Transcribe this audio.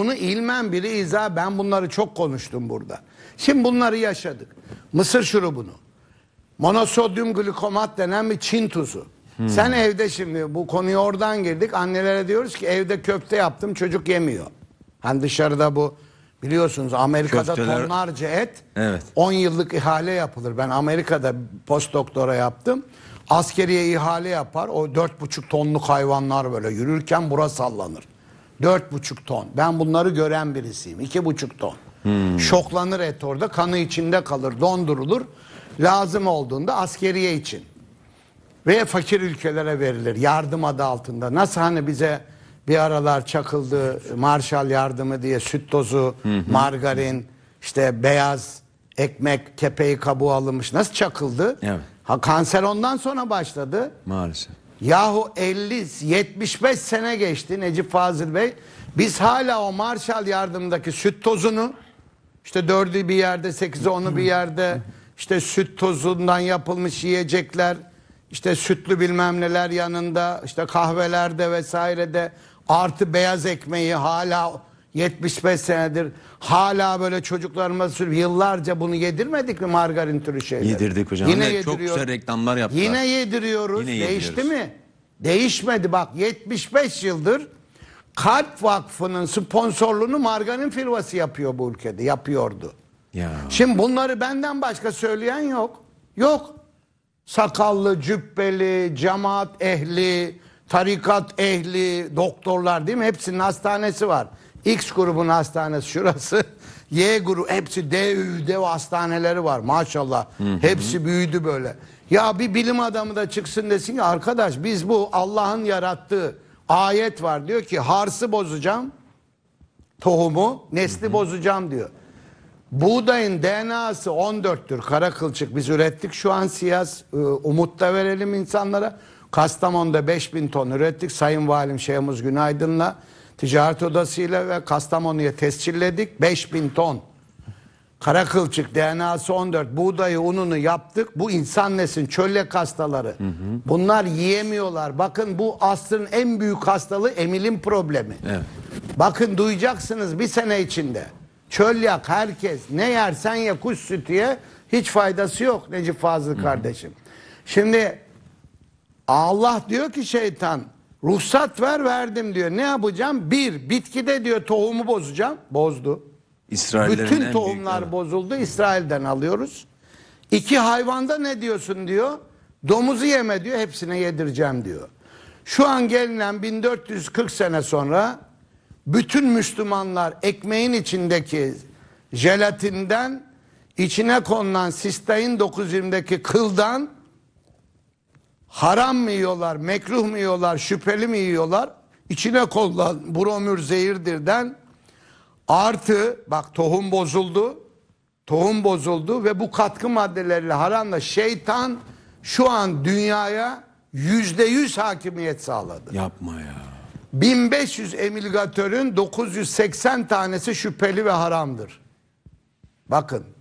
Bunu ilmen biri izah ben bunları çok konuştum burada. Şimdi bunları yaşadık. Mısır şurubunu. Monosodyum glukomat denen bir Çin tuzu. Hmm. Sen evde şimdi bu konuyu oradan girdik. Annelere diyoruz ki evde köfte yaptım çocuk yemiyor. Hani dışarıda bu biliyorsunuz Amerika'da Köfteler... tonlarca et. Evet. 10 yıllık ihale yapılır. Ben Amerika'da post doktora yaptım. Askeriye ihale yapar. O 4,5 tonluk hayvanlar böyle yürürken bura sallanır. Dört buçuk ton. Ben bunları gören birisiyim. İki buçuk ton. Hmm. Şoklanır et orada. Kanı içinde kalır. Dondurulur. Lazım olduğunda askeriye için. Ve fakir ülkelere verilir. Yardım adı altında. Nasıl hani bize bir aralar çakıldı Marshall yardımı diye süt tozu, hı margarin, işte beyaz ekmek kepeği kabuğu alınmış. Nasıl çakıldı? Evet. Ha kanser ondan sonra başladı. Maalesef. Yahu 50, 75 sene geçti Necip Fazıl Bey. Biz hala o Marshall yardımındaki süt tozunu işte dördü bir yerde, sekizi onu bir yerde işte süt tozundan yapılmış yiyecekler işte sütlü bilmem neler yanında işte kahvelerde vesairede artı beyaz ekmeği hala 75 senedir hala böyle çocuklarıma sürüp yıllarca bunu yedirmedik mi margarin türü şeyler? Yedirdik hocam. Yine evet, çok güzel reklamlar yaptılar. Yine yediriyoruz. Yine Değişti mi? Değişmedi bak 75 yıldır Kalp Vakfı'nın sponsorluğunu margarin firması yapıyor bu ülkede. Yapıyordu. Ya. Şimdi bunları benden başka söyleyen yok. Yok. Sakallı, cübbeli, cemaat ehli, tarikat ehli, doktorlar değil mi? Hepsinin hastanesi var. X grubun hastanesi şurası. Y grubu hepsi DÜ, DEV hastaneleri var maşallah. Hı hı. Hepsi büyüdü böyle. Ya bir bilim adamı da çıksın desin ki arkadaş biz bu Allah'ın yarattığı ayet var. Diyor ki harsı bozacağım tohumu nesli hı hı. bozacağım diyor. Buğdayın DNA'sı 14'tür kara kılçık biz ürettik şu an siyas ıı, umut da verelim insanlara. Kastamonu'da 5000 ton ürettik Sayın Valim Şeyhımız Günaydın'la ticaret odasıyla ve Kastamonu'ya tescilledik. 5000 ton. Kara kılçık DNA'sı 14. Buğdayı ununu yaptık. Bu insan nesin? Çöllek hastaları. Hı hı. Bunlar yiyemiyorlar. Bakın bu asrın en büyük hastalığı emilim problemi. Evet. Bakın duyacaksınız bir sene içinde. Çölyak herkes ne yersen ye kuş sütüye hiç faydası yok Necip Fazıl hı hı. kardeşim. Şimdi Allah diyor ki şeytan Ruhsat ver verdim diyor. Ne yapacağım? Bir, bitkide diyor tohumu bozacağım. Bozdu. İsraillerin Bütün tohumlar büyük, bozuldu. İsrail'den alıyoruz. İki, hayvanda ne diyorsun diyor. Domuzu yeme diyor. Hepsine yedireceğim diyor. Şu an gelinen 1440 sene sonra bütün Müslümanlar ekmeğin içindeki jelatinden içine konulan sistein 920'deki kıldan haram mı yiyorlar, mekruh mu yiyorlar, şüpheli mi yiyorlar? İçine konulan bromür zehirdirden artı bak tohum bozuldu. Tohum bozuldu ve bu katkı maddeleriyle haramla şeytan şu an dünyaya yüzde yüz hakimiyet sağladı. Yapma ya. 1500 emilgatörün 980 tanesi şüpheli ve haramdır. Bakın